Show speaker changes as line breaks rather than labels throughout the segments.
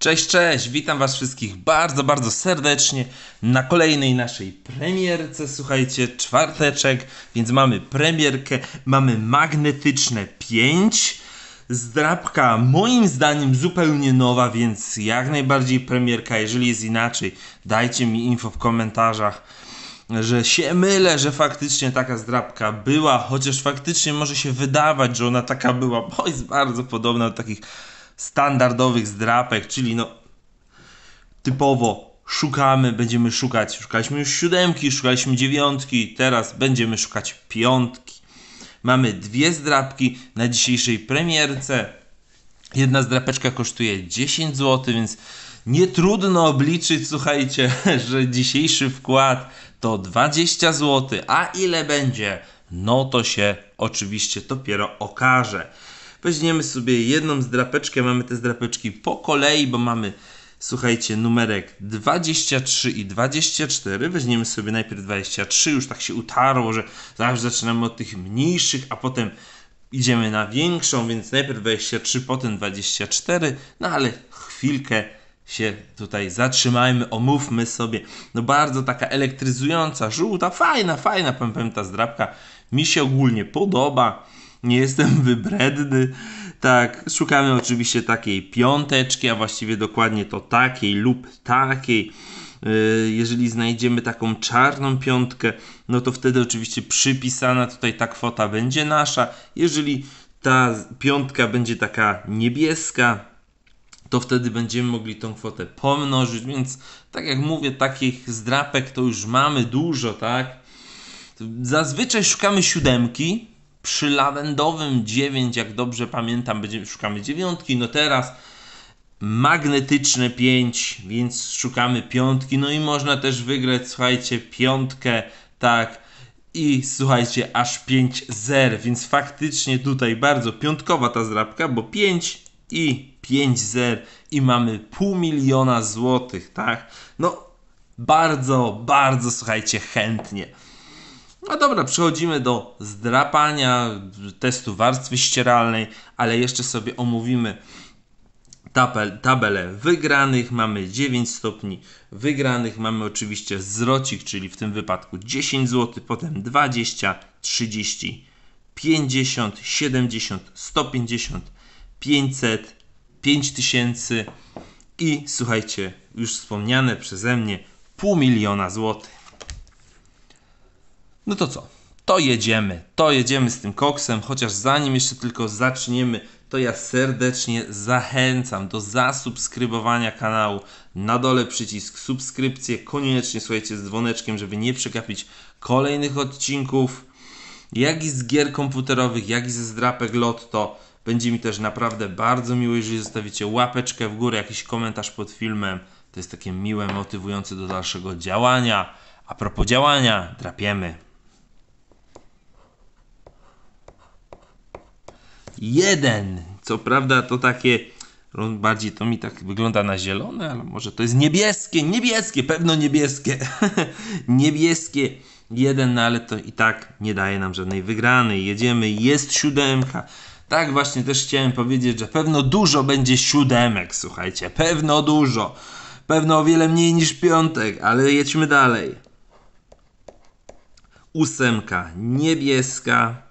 Cześć, cześć, witam Was wszystkich bardzo, bardzo serdecznie na kolejnej naszej premierce. Słuchajcie, czwarteczek, więc mamy premierkę, mamy magnetyczne 5. Zdrabka, moim zdaniem, zupełnie nowa, więc jak najbardziej premierka. Jeżeli jest inaczej, dajcie mi info w komentarzach że się mylę, że faktycznie taka zdrabka była, chociaż faktycznie może się wydawać, że ona taka była, bo jest bardzo podobna do takich standardowych zdrapek, czyli no typowo szukamy, będziemy szukać, szukaliśmy już siódemki, szukaliśmy dziewiątki, teraz będziemy szukać piątki. Mamy dwie zdrapki na dzisiejszej premierce. Jedna zdrapeczka kosztuje 10 zł, więc nie trudno obliczyć, słuchajcie, że dzisiejszy wkład to 20 zł, a ile będzie? No to się oczywiście dopiero okaże. Weźmiemy sobie jedną zdrapeczkę, mamy te zdrapeczki po kolei, bo mamy, słuchajcie, numerek 23 i 24. Weźmiemy sobie najpierw 23, już tak się utarło, że zawsze zaczynamy od tych mniejszych, a potem idziemy na większą, więc najpierw 23, potem 24, no ale chwilkę się tutaj zatrzymajmy, omówmy sobie. No bardzo taka elektryzująca, żółta, fajna, fajna, powiem, powiem ta zdrabka. Mi się ogólnie podoba nie jestem wybredny. Tak, szukamy oczywiście takiej piąteczki, a właściwie dokładnie to takiej lub takiej. Y, jeżeli znajdziemy taką czarną piątkę, no to wtedy oczywiście przypisana tutaj ta kwota będzie nasza. Jeżeli ta piątka będzie taka niebieska, to wtedy będziemy mogli tą kwotę pomnożyć. Więc, tak jak mówię, takich zdrapek to już mamy dużo, tak? Zazwyczaj szukamy siódemki, przy lawendowym 9, jak dobrze pamiętam, będziemy, szukamy dziewiątki, no teraz magnetyczne 5, więc szukamy piątki, no i można też wygrać, słuchajcie, piątkę, tak, i słuchajcie, aż 5 zer, więc faktycznie tutaj bardzo piątkowa ta zdrabka, bo 5 i 5 zer i mamy pół miliona złotych, tak? No, bardzo, bardzo słuchajcie, chętnie. No dobra, przechodzimy do zdrapania, testu warstwy ścieralnej, ale jeszcze sobie omówimy tabel, tabelę wygranych. Mamy 9 stopni wygranych, mamy oczywiście zwrocik, czyli w tym wypadku 10 zł, potem 20, 30, 50, 70, 150, 500, 5000 i słuchajcie, już wspomniane przeze mnie pół miliona złotych. No to co? To jedziemy, to jedziemy z tym koksem, chociaż zanim jeszcze tylko zaczniemy, to ja serdecznie zachęcam do zasubskrybowania kanału. Na dole przycisk subskrypcję, koniecznie słuchajcie z dzwoneczkiem, żeby nie przegapić kolejnych odcinków. Jak i z gier komputerowych, jak i ze zdrapek lotto. Będzie mi też naprawdę bardzo miło, jeżeli zostawicie łapeczkę w górę, jakiś komentarz pod filmem. To jest takie miłe, motywujące do dalszego działania. A propos działania, drapiemy. jeden. Co prawda to takie, no bardziej to mi tak wygląda na zielone, ale może to jest niebieskie, niebieskie, pewno niebieskie. niebieskie jeden, no ale to i tak nie daje nam żadnej wygranej. Jedziemy, jest siódemka. Tak właśnie też chciałem powiedzieć, że pewno dużo będzie siódemek, słuchajcie, pewno dużo. Pewno o wiele mniej niż piątek, ale jedźmy dalej. Ósemka niebieska,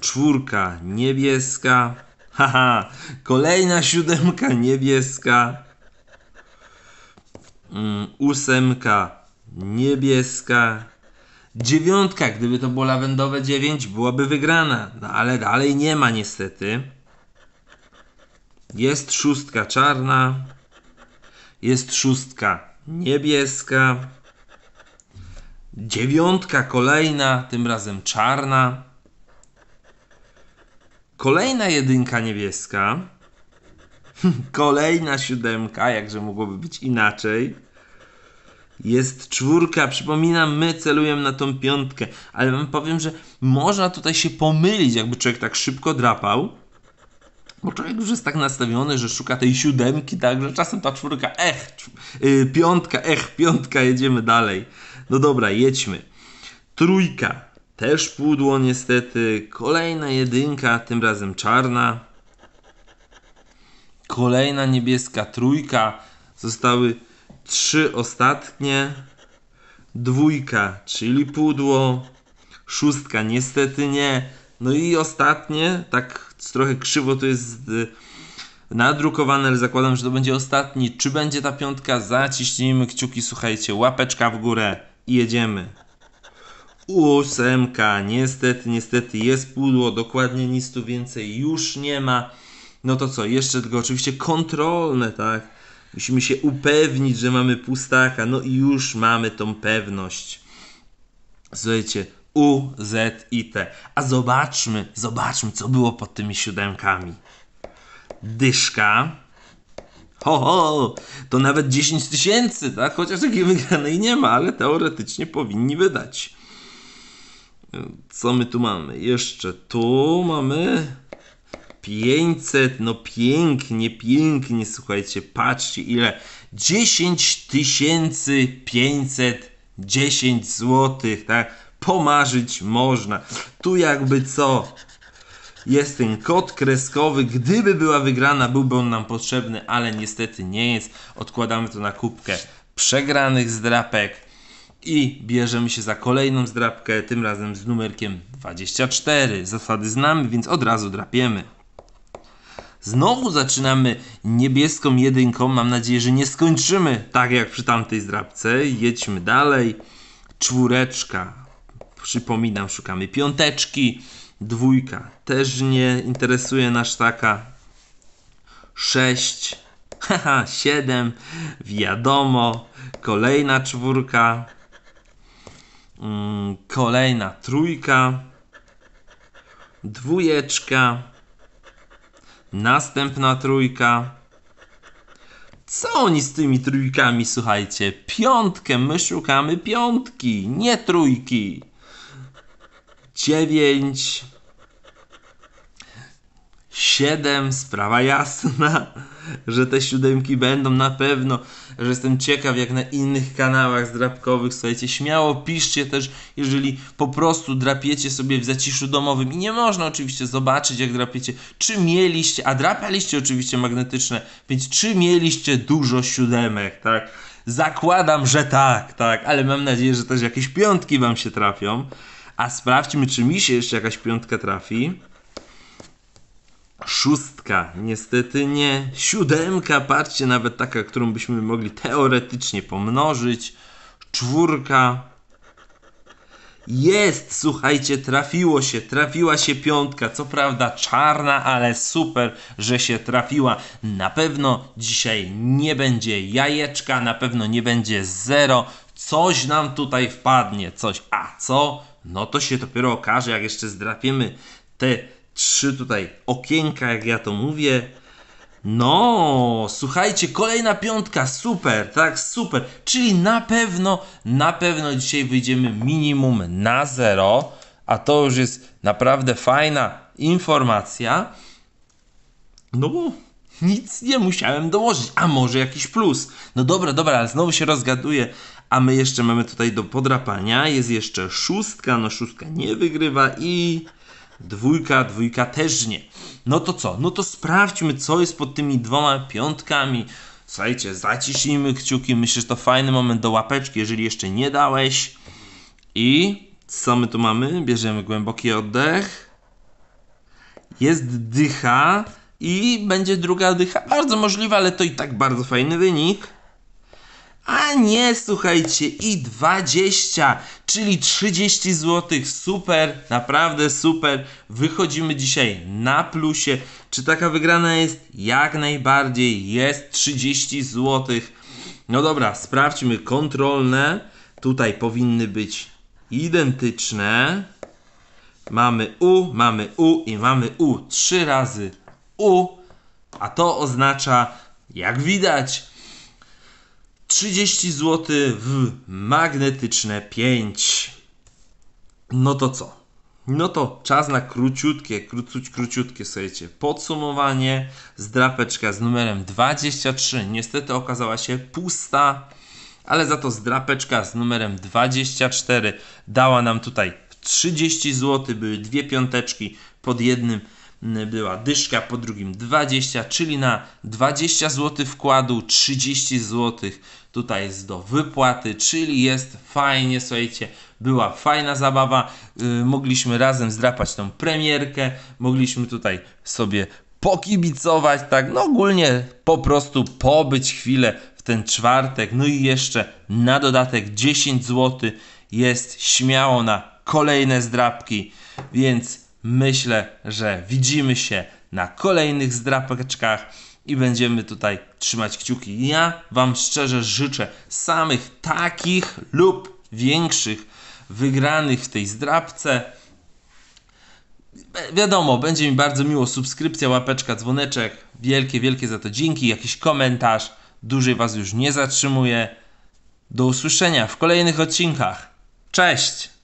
czwórka niebieska, haha, kolejna siódemka niebieska, mm, ósemka niebieska, dziewiątka, gdyby to było lawendowe dziewięć byłaby wygrana, no ale dalej nie ma niestety. Jest szóstka czarna, jest szóstka niebieska, dziewiątka kolejna, tym razem czarna. Kolejna jedynka niebieska. Kolejna siódemka, jakże mogłoby być inaczej. Jest czwórka, przypominam, my celujemy na tą piątkę, ale wam powiem, że można tutaj się pomylić, jakby człowiek tak szybko drapał. Bo człowiek już jest tak nastawiony, że szuka tej siódemki, tak, że czasem ta czwórka, ech, y, piątka, ech, piątka, jedziemy dalej. No dobra, jedźmy. Trójka, też pudło niestety. Kolejna jedynka, tym razem czarna. Kolejna niebieska trójka. Zostały trzy ostatnie. Dwójka, czyli pudło. Szóstka, niestety nie. No i ostatnie, tak trochę krzywo to jest y, nadrukowane, ale zakładam, że to będzie ostatni. Czy będzie ta piątka? Zaciśnijmy kciuki, słuchajcie, łapeczka w górę i jedziemy ósemka. Niestety, niestety jest pudło, dokładnie nic tu więcej już nie ma. No to co, jeszcze tylko oczywiście kontrolne, tak? Musimy się upewnić, że mamy pustaka. No i już mamy tą pewność. Słuchajcie, U, Z i T. A zobaczmy, zobaczmy, co było pod tymi siódemkami. Dyszka. Ho, ho, to nawet 10 tysięcy, tak? Chociaż takiej wygranej nie ma, ale teoretycznie powinni wydać. Co my tu mamy? Jeszcze tu mamy 500, no pięknie, pięknie, słuchajcie, patrzcie ile, 10 510 zł, tak, pomarzyć można. Tu jakby co, jest ten kod kreskowy. Gdyby była wygrana, byłby on nam potrzebny, ale niestety nie jest. Odkładamy to na kubkę przegranych zdrapek. I bierzemy się za kolejną zdrapkę, tym razem z numerkiem 24. Zasady znamy, więc od razu drapiemy. Znowu zaczynamy niebieską jedynką. Mam nadzieję, że nie skończymy tak jak przy tamtej zdrapce. Jedźmy dalej. Czwóreczka. Przypominam, szukamy piąteczki. Dwójka też nie interesuje nas taka. Sześć. Haha, siedem. Wiadomo. Kolejna czwórka. Mm, kolejna trójka, dwójeczka, następna trójka. Co oni z tymi trójkami, słuchajcie? Piątkę, my szukamy piątki, nie trójki. Dziewięć, siedem, sprawa jasna że te siódemki będą na pewno, że jestem ciekaw jak na innych kanałach drapkowych. Słuchajcie, śmiało piszcie też, jeżeli po prostu drapiecie sobie w zaciszu domowym i nie można oczywiście zobaczyć jak drapiecie, czy mieliście, a drapaliście oczywiście magnetyczne, więc czy mieliście dużo siódemek, tak? Zakładam, że tak, tak, ale mam nadzieję, że też jakieś piątki wam się trafią. A sprawdźmy, czy mi się jeszcze jakaś piątka trafi. Szóstka, niestety nie. Siódemka, patrzcie, nawet taka, którą byśmy mogli teoretycznie pomnożyć. Czwórka. Jest, słuchajcie, trafiło się, trafiła się piątka. Co prawda czarna, ale super, że się trafiła. Na pewno dzisiaj nie będzie jajeczka, na pewno nie będzie zero. Coś nam tutaj wpadnie, coś. A co? No to się dopiero okaże, jak jeszcze zdrapiemy te trzy tutaj okienka, jak ja to mówię. No, słuchajcie, kolejna piątka, super, tak, super. Czyli na pewno, na pewno dzisiaj wyjdziemy minimum na zero, a to już jest naprawdę fajna informacja. No bo nic nie musiałem dołożyć, a może jakiś plus. No dobra, dobra, ale znowu się rozgaduję, a my jeszcze mamy tutaj do podrapania, jest jeszcze szóstka, no szóstka nie wygrywa i dwójka, dwójka też nie. No to co? No to sprawdźmy, co jest pod tymi dwoma piątkami. Słuchajcie, zaciśnijmy kciuki. Myślę, że to fajny moment do łapeczki, jeżeli jeszcze nie dałeś. I co my tu mamy? Bierzemy głęboki oddech. Jest dycha i będzie druga dycha. Bardzo możliwe, ale to i tak bardzo fajny wynik. A nie, słuchajcie, i 20, czyli 30 zł. Super, naprawdę super. Wychodzimy dzisiaj na plusie. Czy taka wygrana jest? Jak najbardziej jest 30 zł. No dobra, sprawdźmy kontrolne. Tutaj powinny być identyczne. Mamy U, mamy U i mamy U. Trzy razy U, a to oznacza, jak widać, 30 zł w magnetyczne 5. No to co? No to czas na króciutkie, króciut, króciutkie, słuchajcie, podsumowanie. Zdrapeczka z numerem 23 niestety okazała się pusta, ale za to zdrapeczka z numerem 24 dała nam tutaj 30 zł, były dwie piąteczki pod jednym Y, była dyszka, po drugim 20, czyli na 20 zł wkładu 30 zł tutaj jest do wypłaty, czyli jest fajnie, słuchajcie, była fajna zabawa, yy, mogliśmy razem zdrapać tą premierkę, mogliśmy tutaj sobie pokibicować, tak, no ogólnie po prostu pobyć chwilę w ten czwartek, no i jeszcze na dodatek 10 zł jest śmiało na kolejne zdrapki, więc myślę, że widzimy się na kolejnych zdrapeczkach i będziemy tutaj trzymać kciuki. Ja Wam szczerze życzę samych takich lub większych wygranych w tej zdrapce. E, wiadomo, będzie mi bardzo miło. Subskrypcja, łapeczka, dzwoneczek. Wielkie, wielkie za to dzięki. Jakiś komentarz. Dużej Was już nie zatrzymuję. Do usłyszenia w kolejnych odcinkach. Cześć!